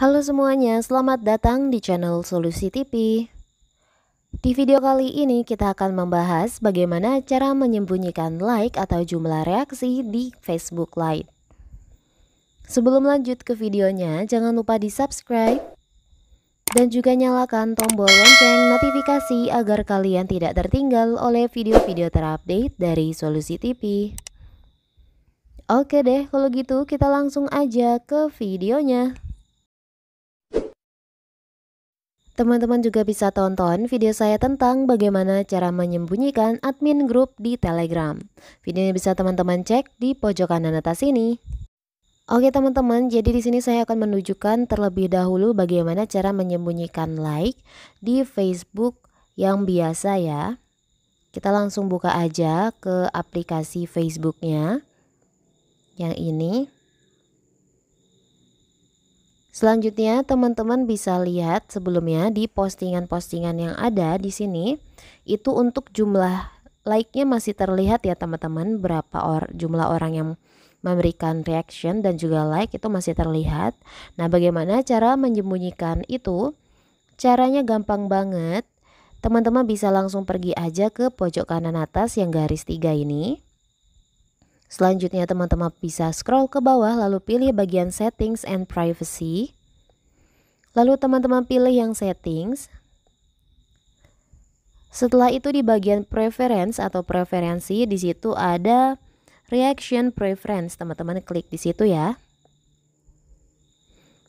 Halo semuanya, selamat datang di channel Solusi TV. Di video kali ini kita akan membahas bagaimana cara menyembunyikan like atau jumlah reaksi di Facebook Live. Sebelum lanjut ke videonya, jangan lupa di subscribe dan juga nyalakan tombol lonceng notifikasi agar kalian tidak tertinggal oleh video-video terupdate dari Solusi TV. Oke deh, kalau gitu kita langsung aja ke videonya. Teman-teman juga bisa tonton video saya tentang bagaimana cara menyembunyikan admin grup di Telegram. Videonya bisa teman-teman cek di pojok kanan atas ini. Oke teman-teman, jadi di sini saya akan menunjukkan terlebih dahulu bagaimana cara menyembunyikan like di Facebook yang biasa ya. Kita langsung buka aja ke aplikasi Facebooknya, yang ini. Selanjutnya, teman-teman bisa lihat sebelumnya di postingan-postingan yang ada di sini, itu untuk jumlah like-nya masih terlihat ya teman-teman, berapa or jumlah orang yang memberikan reaction dan juga like itu masih terlihat. Nah, bagaimana cara menyembunyikan itu? Caranya gampang banget. Teman-teman bisa langsung pergi aja ke pojok kanan atas yang garis tiga ini. Selanjutnya teman-teman bisa scroll ke bawah lalu pilih bagian settings and privacy. Lalu teman-teman pilih yang settings. Setelah itu di bagian preference atau preferensi di situ ada reaction preference. Teman-teman klik di situ ya.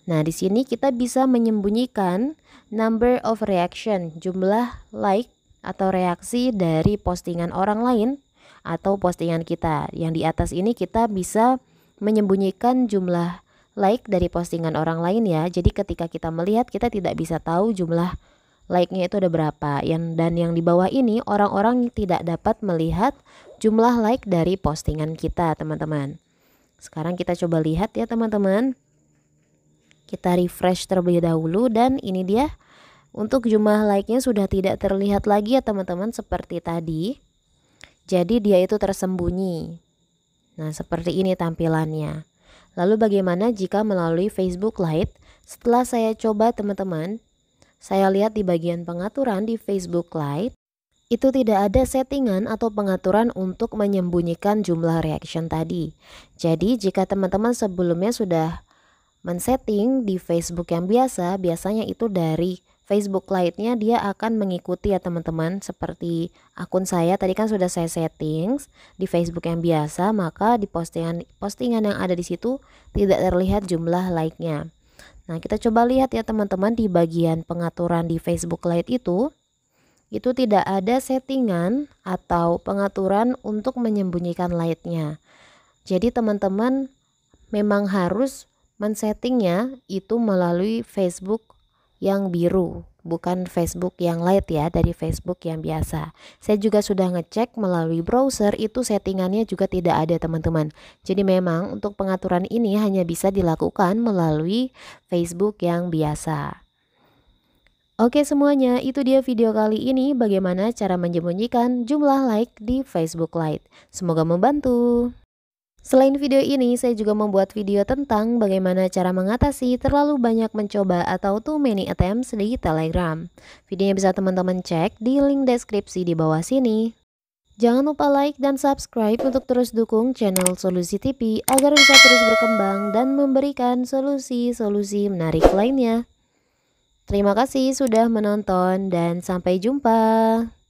Nah, di sini kita bisa menyembunyikan number of reaction, jumlah like atau reaksi dari postingan orang lain atau postingan kita. Yang di atas ini kita bisa menyembunyikan jumlah like dari postingan orang lain ya. Jadi ketika kita melihat kita tidak bisa tahu jumlah like-nya itu ada berapa. Yang dan yang di bawah ini orang-orang tidak dapat melihat jumlah like dari postingan kita, teman-teman. Sekarang kita coba lihat ya, teman-teman. Kita refresh terlebih dahulu dan ini dia. Untuk jumlah like-nya sudah tidak terlihat lagi ya, teman-teman, seperti tadi. Jadi dia itu tersembunyi. Nah, seperti ini tampilannya. Lalu bagaimana jika melalui Facebook Lite? Setelah saya coba teman-teman, saya lihat di bagian pengaturan di Facebook Lite, itu tidak ada settingan atau pengaturan untuk menyembunyikan jumlah reaction tadi. Jadi jika teman-teman sebelumnya sudah men-setting di Facebook yang biasa, biasanya itu dari Facebook Lite-nya dia akan mengikuti ya teman-teman seperti akun saya tadi kan sudah saya settings di Facebook yang biasa maka di postingan postingan yang ada di situ tidak terlihat jumlah like-nya. Nah, kita coba lihat ya teman-teman di bagian pengaturan di Facebook Lite itu itu tidak ada settingan atau pengaturan untuk menyembunyikan like-nya. Jadi teman-teman memang harus men-settingnya itu melalui Facebook yang biru, bukan Facebook yang light ya, dari Facebook yang biasa. Saya juga sudah ngecek melalui browser itu settingannya juga tidak ada teman-teman. Jadi memang untuk pengaturan ini hanya bisa dilakukan melalui Facebook yang biasa. Oke semuanya, itu dia video kali ini bagaimana cara menyembunyikan jumlah like di Facebook Lite. Semoga membantu. Selain video ini, saya juga membuat video tentang bagaimana cara mengatasi terlalu banyak mencoba atau too many attempts di Telegram. Videonya bisa teman-teman cek di link deskripsi di bawah sini. Jangan lupa like dan subscribe untuk terus dukung channel Solusi TV agar bisa terus berkembang dan memberikan solusi-solusi menarik lainnya. Terima kasih sudah menonton dan sampai jumpa.